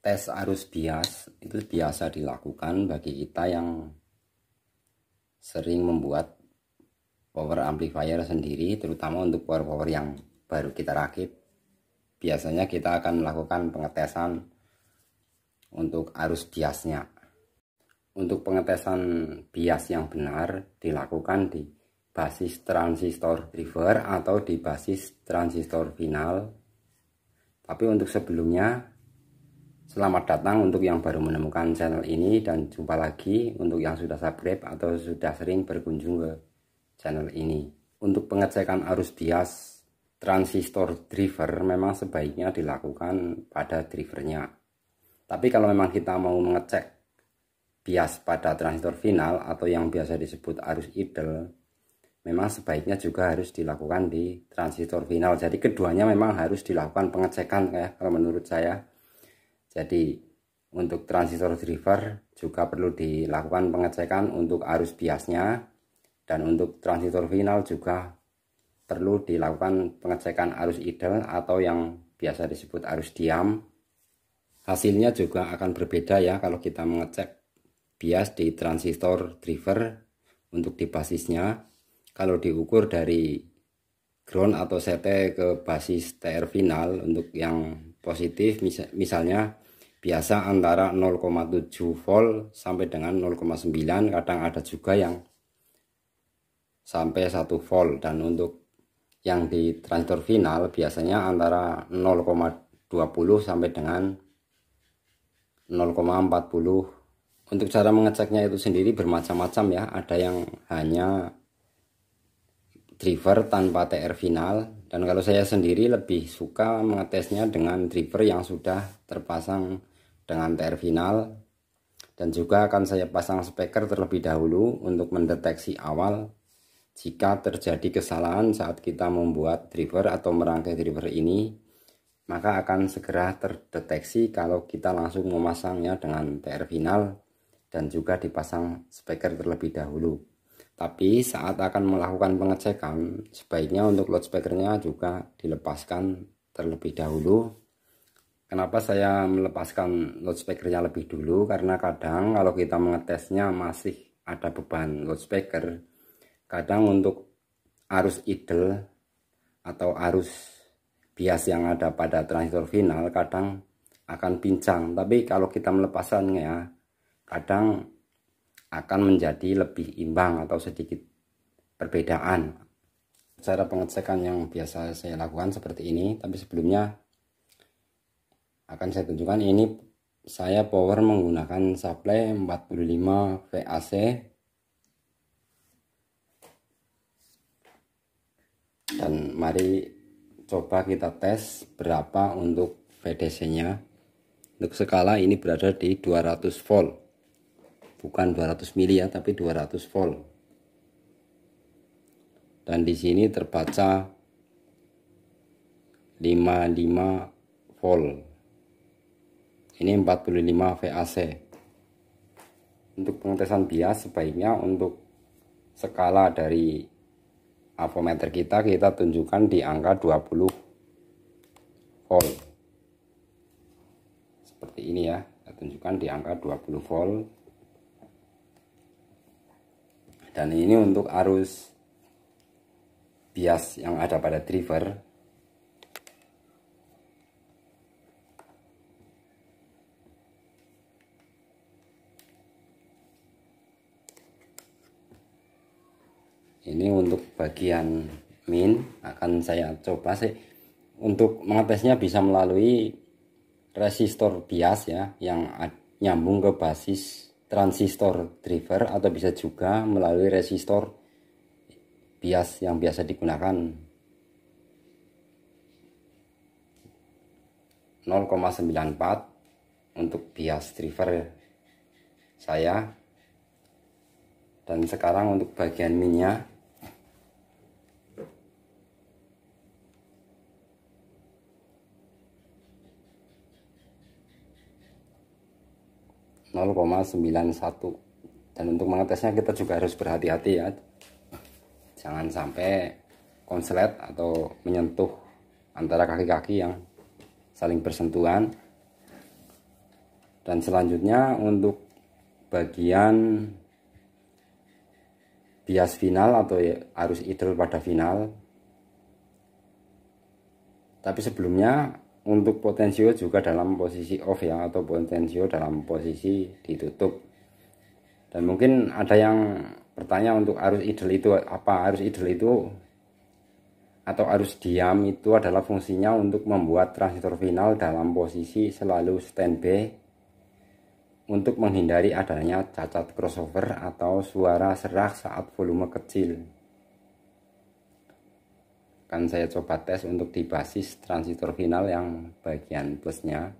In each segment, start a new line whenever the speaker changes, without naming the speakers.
tes arus bias itu biasa dilakukan bagi kita yang sering membuat power amplifier sendiri terutama untuk power-power yang baru kita rakit biasanya kita akan melakukan pengetesan untuk arus biasnya untuk pengetesan bias yang benar dilakukan di basis transistor driver atau di basis transistor final tapi untuk sebelumnya Selamat datang untuk yang baru menemukan channel ini dan jumpa lagi untuk yang sudah subscribe atau sudah sering berkunjung ke channel ini. Untuk pengecekan arus bias transistor driver memang sebaiknya dilakukan pada drivernya. Tapi kalau memang kita mau mengecek bias pada transistor final atau yang biasa disebut arus idle memang sebaiknya juga harus dilakukan di transistor final jadi keduanya memang harus dilakukan pengecekan ya kalau menurut saya jadi untuk transistor driver juga perlu dilakukan pengecekan untuk arus biasnya dan untuk transistor final juga perlu dilakukan pengecekan arus ideal atau yang biasa disebut arus diam. Hasilnya juga akan berbeda ya kalau kita mengecek bias di transistor driver untuk di basisnya. Kalau diukur dari ground atau CT ke basis TR final untuk yang positif misalnya biasa antara 0,7 volt sampai dengan 0,9 kadang ada juga yang sampai 1 volt dan untuk yang di transistor final biasanya antara 0,20 sampai dengan 0,40 untuk cara mengeceknya itu sendiri bermacam-macam ya ada yang hanya driver tanpa TR final dan kalau saya sendiri lebih suka mengetesnya dengan driver yang sudah terpasang dengan TR final dan juga akan saya pasang speaker terlebih dahulu untuk mendeteksi awal jika terjadi kesalahan saat kita membuat driver atau merangkai driver ini maka akan segera terdeteksi kalau kita langsung memasangnya dengan TR final dan juga dipasang speaker terlebih dahulu tapi saat akan melakukan pengecekan sebaiknya untuk loudspeakernya juga dilepaskan terlebih dahulu Kenapa saya melepaskan loudspeakernya lebih dulu? Karena kadang kalau kita mengetesnya masih ada beban loudspeaker. Kadang untuk arus idle atau arus bias yang ada pada transistor final kadang akan pincang. Tapi kalau kita melepaskannya ya, kadang akan menjadi lebih imbang atau sedikit perbedaan. Cara pengecekan yang biasa saya lakukan seperti ini, tapi sebelumnya akan saya tunjukkan ini saya power menggunakan supply 45 VAC dan mari coba kita tes berapa untuk VDC nya untuk skala ini berada di 200 volt bukan 200 mili ya tapi 200 volt dan di sini terbaca 55 volt ini 45 VAC untuk pengetesan bias sebaiknya untuk skala dari avometer kita kita tunjukkan di angka 20 volt seperti ini ya kita tunjukkan di angka 20 volt dan ini untuk arus bias yang ada pada driver ini untuk bagian min akan saya coba sih untuk mengetesnya bisa melalui resistor bias ya yang nyambung ke basis transistor driver atau bisa juga melalui resistor bias yang biasa digunakan 0,94 untuk bias driver saya dan sekarang untuk bagian minyak 0,91 dan untuk mengetesnya kita juga harus berhati-hati ya jangan sampai konslet atau menyentuh antara kaki-kaki yang saling bersentuhan dan selanjutnya untuk bagian bias final atau ya, arus hidrol pada final tapi sebelumnya untuk potensio juga dalam posisi off ya atau potensio dalam posisi ditutup dan mungkin ada yang bertanya untuk arus idle itu apa arus idle itu atau arus diam itu adalah fungsinya untuk membuat transistor final dalam posisi selalu standby untuk menghindari adanya cacat crossover atau suara serak saat volume kecil akan saya coba tes untuk di basis transistor final yang bagian plusnya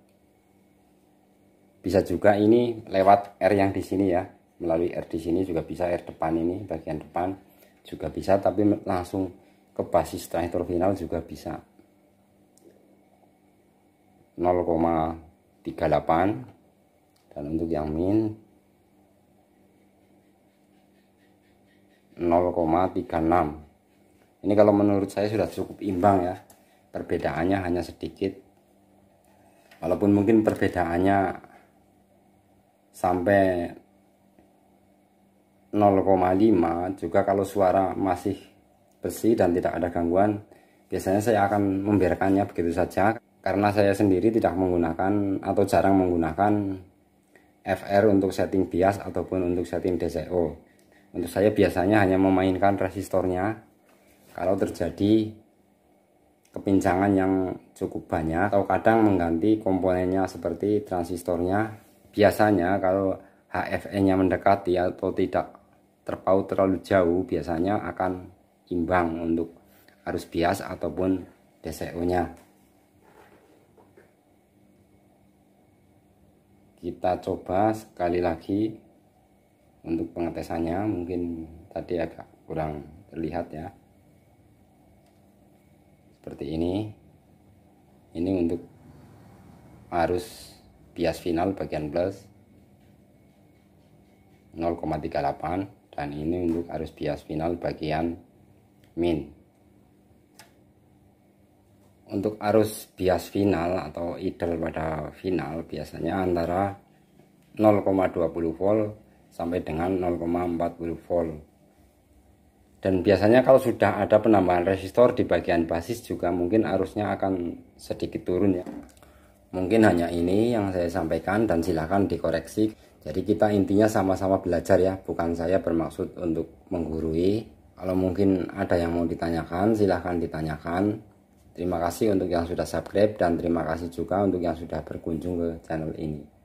bisa juga ini lewat R yang di sini ya melalui R di sini juga bisa R depan ini bagian depan juga bisa tapi langsung ke basis transistor final juga bisa 0,38 dan untuk yang min 0,36 ini kalau menurut saya sudah cukup imbang ya perbedaannya hanya sedikit walaupun mungkin perbedaannya sampai 0,5 juga kalau suara masih bersih dan tidak ada gangguan biasanya saya akan membiarkannya begitu saja karena saya sendiri tidak menggunakan atau jarang menggunakan FR untuk setting bias ataupun untuk setting DCO untuk saya biasanya hanya memainkan resistornya kalau terjadi kepincangan yang cukup banyak atau kadang mengganti komponennya seperti transistornya biasanya kalau HFE nya mendekati atau tidak terpaut terlalu jauh biasanya akan imbang untuk arus bias ataupun DCO nya kita coba sekali lagi untuk pengetesannya mungkin tadi agak kurang terlihat ya seperti ini ini untuk arus bias final bagian plus 0,38 dan ini untuk arus bias final bagian min untuk arus bias final atau idle pada final biasanya antara 0,20 volt sampai dengan 0,40 volt dan biasanya kalau sudah ada penambahan resistor di bagian basis juga mungkin arusnya akan sedikit turun ya mungkin hanya ini yang saya sampaikan dan silahkan dikoreksi jadi kita intinya sama-sama belajar ya bukan saya bermaksud untuk menggurui kalau mungkin ada yang mau ditanyakan silahkan ditanyakan terima kasih untuk yang sudah subscribe dan terima kasih juga untuk yang sudah berkunjung ke channel ini